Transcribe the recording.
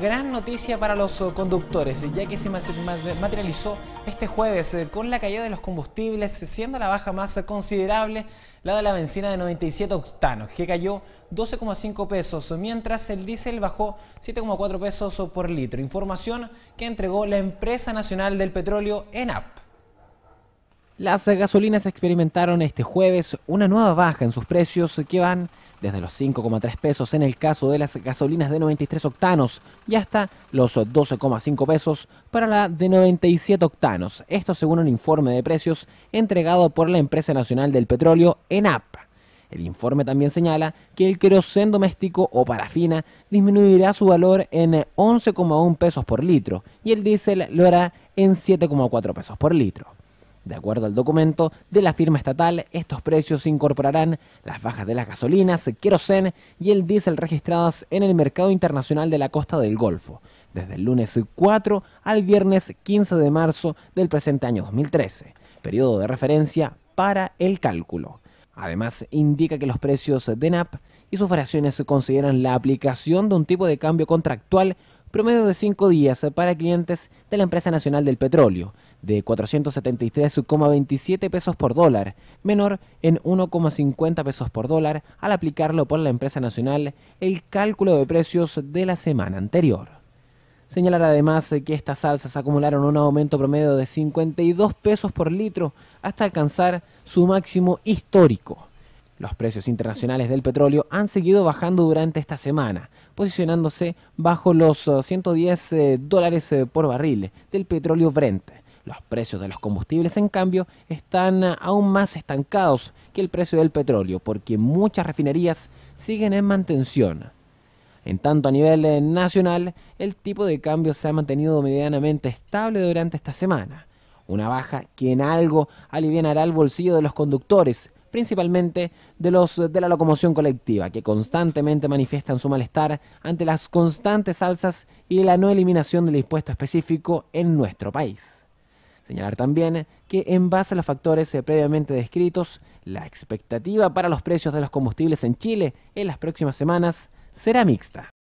Gran noticia para los eh, conductores, ya que se materializó este jueves eh, con la caída de los combustibles, eh, siendo la baja más considerable la de la benzina de 97 octanos, que cayó 12,5 pesos, mientras el diésel bajó 7,4 pesos por litro. Información que entregó la Empresa Nacional del Petróleo, ENAP. Las gasolinas experimentaron este jueves una nueva baja en sus precios que van desde los 5,3 pesos en el caso de las gasolinas de 93 octanos y hasta los 12,5 pesos para la de 97 octanos. Esto según un informe de precios entregado por la empresa nacional del petróleo ENAP. El informe también señala que el kerosene doméstico o parafina disminuirá su valor en 11,1 pesos por litro y el diésel lo hará en 7,4 pesos por litro. De acuerdo al documento de la firma estatal, estos precios incorporarán las bajas de las gasolinas, querosén y el diésel registradas en el mercado internacional de la costa del Golfo, desde el lunes 4 al viernes 15 de marzo del presente año 2013, periodo de referencia para el cálculo. Además, indica que los precios de NAP y sus variaciones consideran la aplicación de un tipo de cambio contractual promedio de 5 días para clientes de la empresa nacional del petróleo, de 473,27 pesos por dólar, menor en 1,50 pesos por dólar al aplicarlo por la empresa nacional el cálculo de precios de la semana anterior. Señalar además que estas salsas acumularon un aumento promedio de 52 pesos por litro hasta alcanzar su máximo histórico. Los precios internacionales del petróleo han seguido bajando durante esta semana, posicionándose bajo los 110 eh, eh, dólares eh, por barril del petróleo Brent. Los precios de los combustibles, en cambio, están aún más estancados que el precio del petróleo, porque muchas refinerías siguen en mantención. En tanto a nivel nacional, el tipo de cambio se ha mantenido medianamente estable durante esta semana, una baja que en algo aliviará el bolsillo de los conductores, principalmente de los de la locomoción colectiva, que constantemente manifiestan su malestar ante las constantes alzas y la no eliminación del impuesto específico en nuestro país. Señalar también que en base a los factores eh, previamente descritos, la expectativa para los precios de los combustibles en Chile en las próximas semanas será mixta.